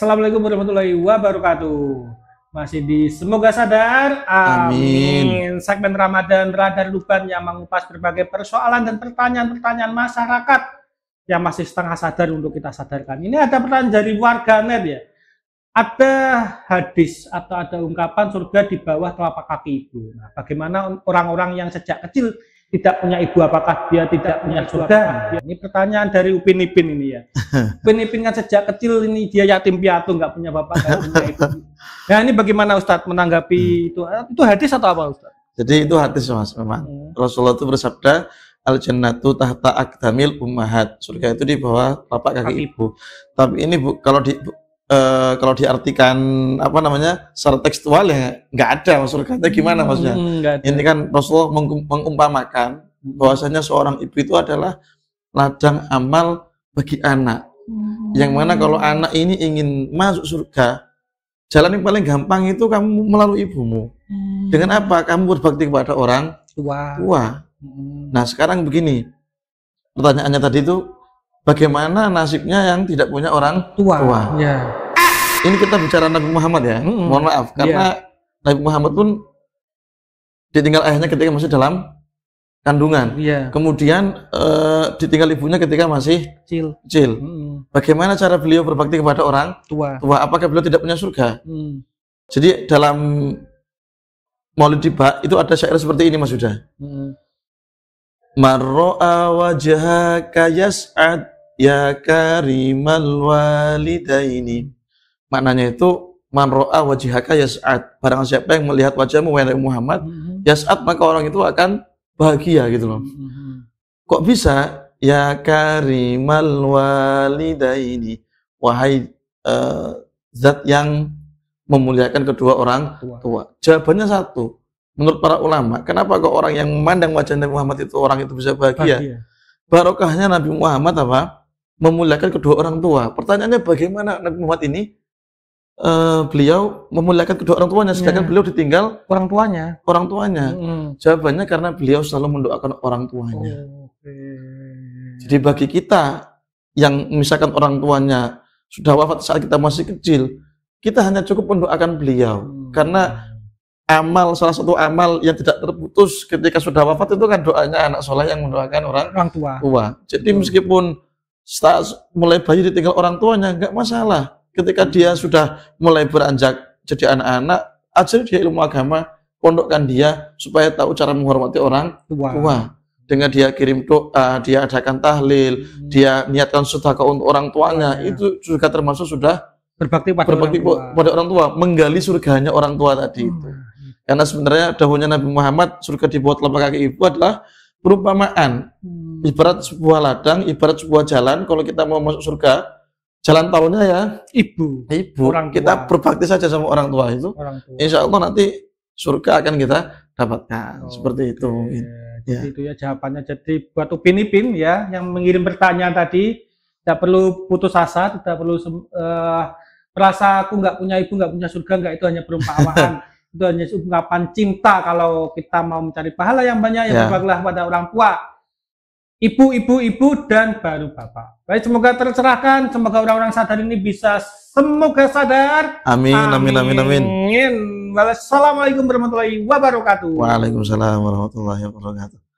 Assalamualaikum warahmatullahi wabarakatuh. Masih di Semoga Sadar. Amin. Amin. Segmen Ramadan Radar Luban yang mengupas berbagai persoalan dan pertanyaan-pertanyaan masyarakat yang masih setengah sadar untuk kita sadarkan. Ini ada pertanyaan dari warganet ya ada hadis atau ada ungkapan surga di bawah telapak kaki ibu. Nah, bagaimana orang-orang yang sejak kecil tidak punya ibu apakah dia tidak punya surga? Ini pertanyaan dari Upin Ipin ini ya. Upin Ipin kan sejak kecil ini dia yatim piatu nggak punya bapak nggak punya ibu. Nah ini bagaimana Ustadz menanggapi hmm. itu? Eh, itu hadis atau apa Ustadz? Jadi itu hadis mas memang. Hmm. Rasulullah itu bersabda al jannatu tahta akdamil ummahat surga itu di bawah telapak kaki, ibu. tapi ini bu, kalau di e, kalau diartikan apa namanya secara tekstual ya nggak ada maksudnya kata gimana hmm, maksudnya hmm, ini kan Rasulullah mengumpamakan hmm. bahwasanya seorang ibu itu adalah ladang amal bagi anak hmm. yang mana kalau anak ini ingin masuk surga jalan yang paling gampang itu kamu melalui ibumu hmm. dengan apa kamu berbakti kepada orang tua tua hmm. nah sekarang begini pertanyaannya tadi itu bagaimana nasibnya yang tidak punya orang tua, tua. Ya ini kita bicara Nabi Muhammad ya. Mm-hmm. Mohon maaf iya. karena yeah. Nabi Muhammad pun ditinggal ayahnya ketika masih dalam kandungan. Yeah. Kemudian uh, ditinggal ibunya ketika masih kecil. kecil. Mm-hmm. Bagaimana cara beliau berbakti kepada orang tua? Tua apakah beliau tidak punya surga? Mm. Jadi dalam Maulid itu ada syair seperti ini Mas Huda. Mm. Marro'a wajahaka yas'ad ya karimal walidaini Maknanya itu manroa ro'a wajihaka yas'ad. Barang siapa yang melihat wajahmu wahai Muhammad, mm-hmm. yas'ad maka orang itu akan bahagia gitu loh. Mm-hmm. Kok bisa? Ya karimal walidaini. Wahai uh, zat yang memuliakan kedua orang tua. tua. Jawabannya satu. Menurut para ulama, kenapa kok orang yang memandang wajah Nabi Muhammad itu orang itu bisa bahagia? bahagia. Barokahnya Nabi Muhammad apa? Memuliakan kedua orang tua. Pertanyaannya bagaimana Nabi Muhammad ini uh, beliau memuliakan kedua orang tuanya sedangkan yeah. beliau ditinggal orang tuanya orang tuanya hmm. jawabannya karena beliau selalu mendoakan orang tuanya okay. jadi bagi kita yang misalkan orang tuanya sudah wafat saat kita masih kecil kita hanya cukup mendoakan beliau hmm. karena amal salah satu amal yang tidak terputus ketika sudah wafat itu kan doanya anak soleh yang mendoakan orang orang tua. tua. Jadi meskipun mulai bayi ditinggal orang tuanya nggak masalah ketika dia sudah mulai beranjak jadi anak-anak, ajari dia ilmu agama, pondokkan dia supaya tahu cara menghormati orang tua. Wow. Dengan dia kirim doa, dia adakan tahlil, hmm. dia niatkan sedekah untuk orang tuanya, oh, ya. itu juga termasuk sudah berbakti pada berbakti orang tua. pada orang tua, menggali surganya orang tua tadi hmm. itu. Karena sebenarnya dahulunya Nabi Muhammad surga dibuat bawah telapak kaki ibu adalah perumpamaan. Hmm. Ibarat sebuah ladang, ibarat sebuah jalan, kalau kita mau masuk surga, jalan tahunya ya ibu. Ibu. Orang tua. Kita berbakti saja sama orang tua itu. Orang tua. Insya Allah nanti surga akan kita dapatkan oh, seperti itu. Jadi ya. itu ya jawabannya. Jadi buat Upin Ipin ya yang mengirim pertanyaan tadi tidak perlu putus asa, tidak perlu uh, merasa aku nggak punya ibu, nggak punya surga, nggak itu hanya perumpamaan. itu hanya ungkapan cinta kalau kita mau mencari pahala yang banyak, ya, ya. berbagilah pada orang tua ibu, ibu, ibu, dan baru bapak. Baik, semoga tercerahkan, semoga orang-orang sadar ini bisa semoga sadar. Amin, amin, amin, amin. amin. Wassalamualaikum warahmatullahi wabarakatuh. Waalaikumsalam warahmatullahi wabarakatuh.